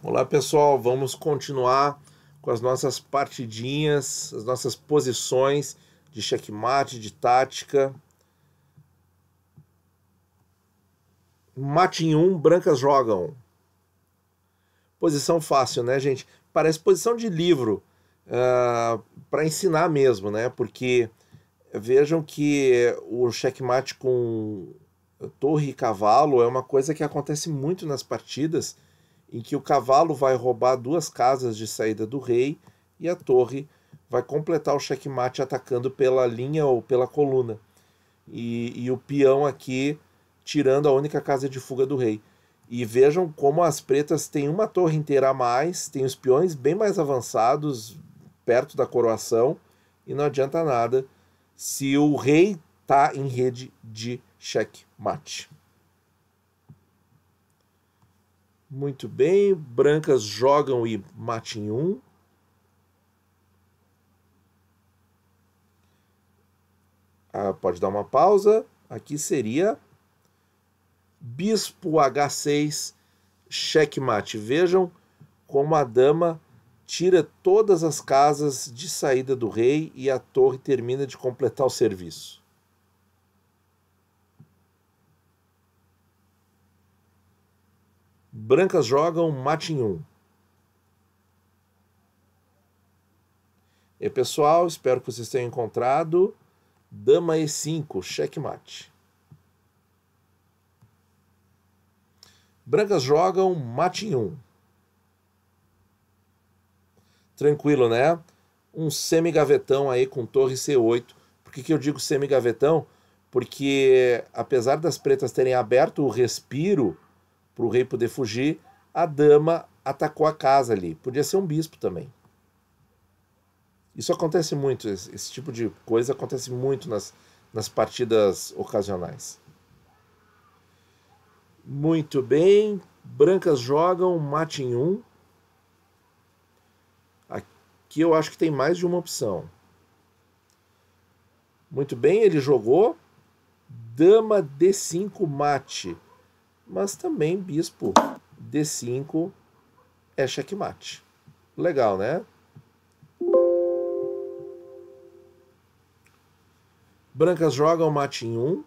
Olá pessoal, vamos continuar com as nossas partidinhas, as nossas posições de checkmate, de tática. Mate em um, brancas jogam. Posição fácil, né, gente? Parece posição de livro uh, ah, para ensinar mesmo, né? Porque vejam que o checkmate com torre e cavalo é uma coisa que acontece muito nas partidas em que o cavalo vai roubar duas casas de saída do rei e a torre vai completar o checkmate atacando pela linha ou pela coluna. E, e o peão aqui tirando a única casa de fuga do rei. E vejam como as pretas têm uma torre inteira a mais, têm os peões bem mais avançados, perto da coroação, e não adianta nada se o rei está em rede de checkmate. Muito bem, brancas jogam e matem um. Ah, pode dar uma pausa. Aqui seria Bispo H6, checkmate. Vejam como a dama tira todas as casas de saída do rei e a torre termina de completar o serviço. Brancas jogam, mate em um. E pessoal, espero que vocês tenham encontrado. Dama E5, checkmate. Brancas jogam, mate em um. Tranquilo, né? Um semi-gavetão aí com torre C8. Por que, que eu digo semi-gavetão? Porque apesar das pretas terem aberto o respiro para o rei poder fugir, a dama atacou a casa ali. Podia ser um bispo também. Isso acontece muito, esse, tipo de coisa acontece muito nas, nas partidas ocasionais. Muito bem, brancas jogam, mate em um. Aqui eu acho que tem mais de uma opção. Muito bem, ele jogou. Dama D5 mate mas também bispo D5 é checkmate. Legal, né? Brancas jogam mate em 1. Um.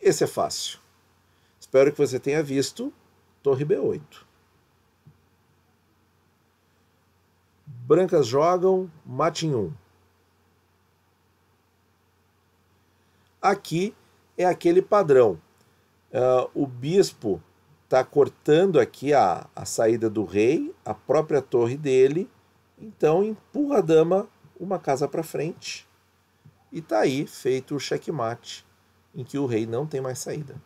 Esse é fácil. Espero que você tenha visto Torre B8. Brancas jogam mate em 1. Um. Aqui é aquele padrão uh, o bispo está cortando aqui a, a saída do rei, a própria torre dele, então empurra a dama uma casa para frente. E está aí feito o checkmate, em que o rei não tem mais saída.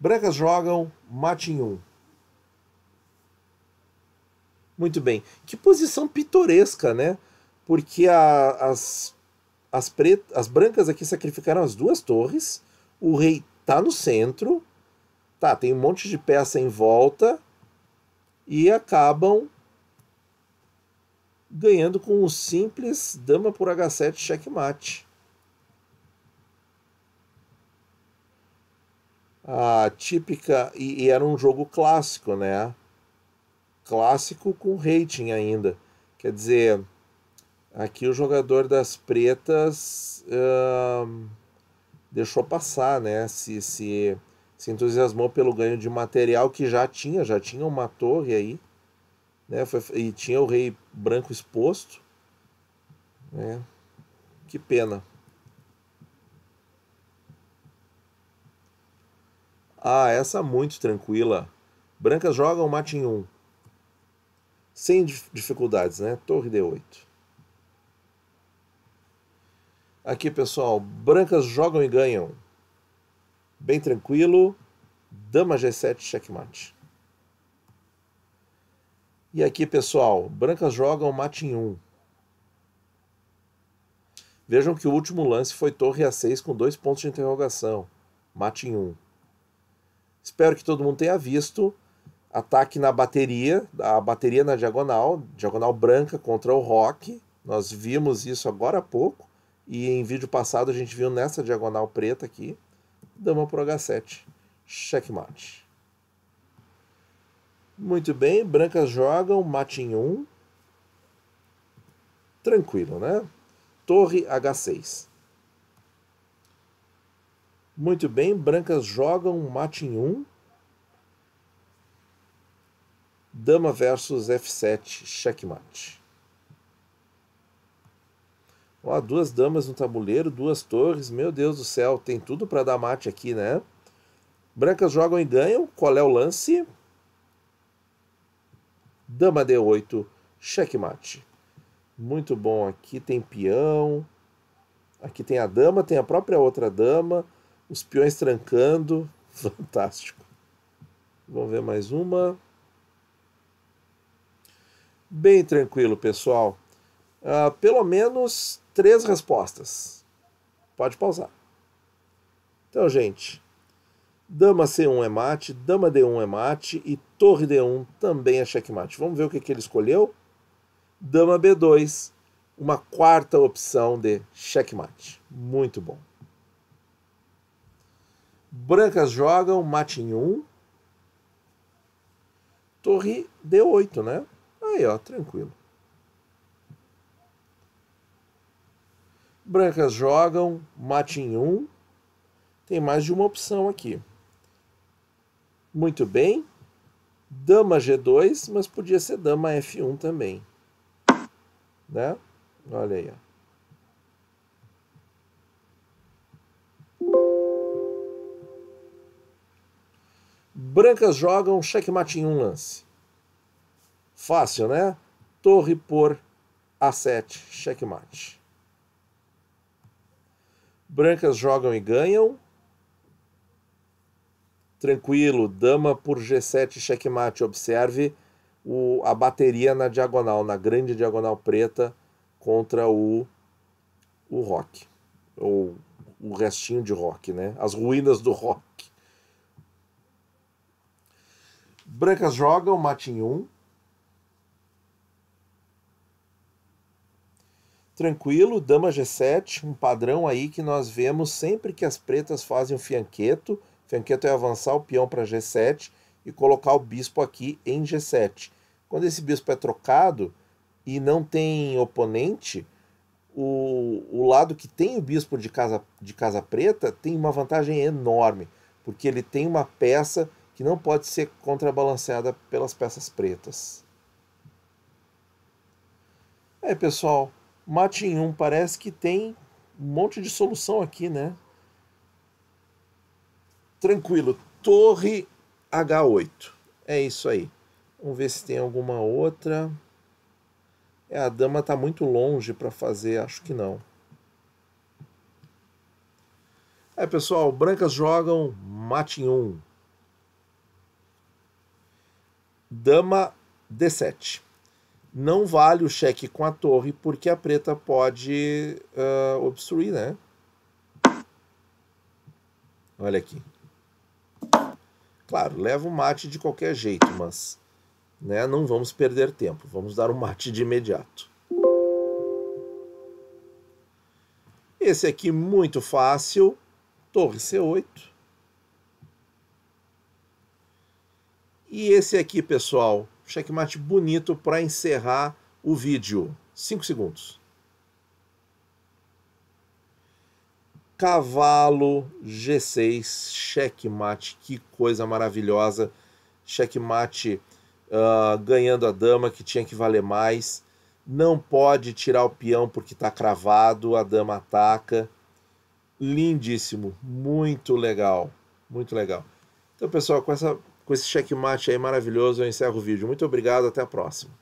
Brancas jogam, mate em um. Muito bem. Que posição pitoresca, né? Porque a, as as, pret... as brancas aqui sacrificaram as duas torres. O rei tá no centro. Tá, tem um monte de peça em volta. E acabam ganhando com um simples dama por h7 checkmate. A típica. E, e era um jogo clássico, né? Clássico com rating ainda. Quer dizer, Aqui o jogador das pretas uh, deixou passar, né? Se, se, se entusiasmou pelo ganho de material que já tinha, já tinha uma torre aí, né? Foi, e tinha o rei branco exposto, né? Que pena. Ah, essa muito tranquila. Brancas jogam, mate em um. Sem dificuldades, né? Torre D8. Aqui, pessoal, brancas jogam e ganham. Bem tranquilo. Dama G7, checkmate. E aqui, pessoal, brancas jogam, mate em 1. Um. Vejam que o último lance foi torre A6 com dois pontos de interrogação. Mate em 1. Um. Espero que todo mundo tenha visto. Ataque na bateria, a bateria na diagonal, diagonal branca contra o rock. Nós vimos isso agora há pouco. E em vídeo passado a gente viu nessa diagonal preta aqui, dama por H7, checkmate. Muito bem, brancas jogam, mate em 1. Um. Tranquilo, né? Torre H6. Muito bem, brancas jogam, mate em 1. Um. Dama versus F7, checkmate. Ó, duas damas no tabuleiro, duas torres. Meu Deus do céu, tem tudo para dar mate aqui, né? Brancas jogam e ganham. Qual é o lance? Dama D8, checkmate. Muito bom. Aqui tem peão. Aqui tem a dama, tem a própria outra dama. Os peões trancando. Fantástico. Vamos ver mais uma. Bem tranquilo, pessoal uh, pelo menos três respostas. Pode pausar. Então, gente, dama C1 é mate, dama D1 é mate e torre D1 também é checkmate. Vamos ver o que, que ele escolheu? Dama B2, uma quarta opção de checkmate. Muito bom. Brancas jogam, mate em 1. Um. Torre D8, né? Aí, ó, tranquilo. Brancas jogam, mate em um. Tem mais de uma opção aqui. Muito bem. Dama G2, mas podia ser dama F1 também. Né? Olha aí. Ó. Brancas jogam checkmate em um lance. Fácil, né? Torre por A7, checkmate. Brancas jogam e ganham. Tranquilo, dama por G7, checkmate. Observe o, a bateria na diagonal, na grande diagonal preta contra o, o rock. Ou o restinho de rock, né? As ruínas do rock. Brancas jogam, mate em 1. Um. tranquilo, dama G7, um padrão aí que nós vemos sempre que as pretas fazem o fianqueto. Fianqueto é avançar o peão para G7 e colocar o bispo aqui em G7. Quando esse bispo é trocado e não tem oponente, o, o lado que tem o bispo de casa, de casa preta tem uma vantagem enorme, porque ele tem uma peça que não pode ser contrabalanceada pelas peças pretas. É, pessoal, em 1 parece que tem um monte de solução aqui, né? Tranquilo. Torre H8. É isso aí. Vamos ver se tem alguma outra. É, a dama está muito longe para fazer, acho que não. É, pessoal, brancas jogam mate 1. Dama D7 não vale o cheque com a torre, porque a preta pode uh, obstruir, né? Olha aqui. Claro, leva o mate de qualquer jeito, mas né, não vamos perder tempo. Vamos dar o um mate de imediato. Esse aqui muito fácil. Torre C8. E esse aqui, pessoal, checkmate bonito para encerrar o vídeo. 5 segundos. Cavalo G6, checkmate, que coisa maravilhosa. Checkmate uh, ganhando a dama que tinha que valer mais. Não pode tirar o peão porque está cravado, a dama ataca. Lindíssimo, muito legal, muito legal. Então, pessoal, com essa com esse checkmate aí maravilhoso, eu encerro o vídeo. Muito obrigado, até a próxima.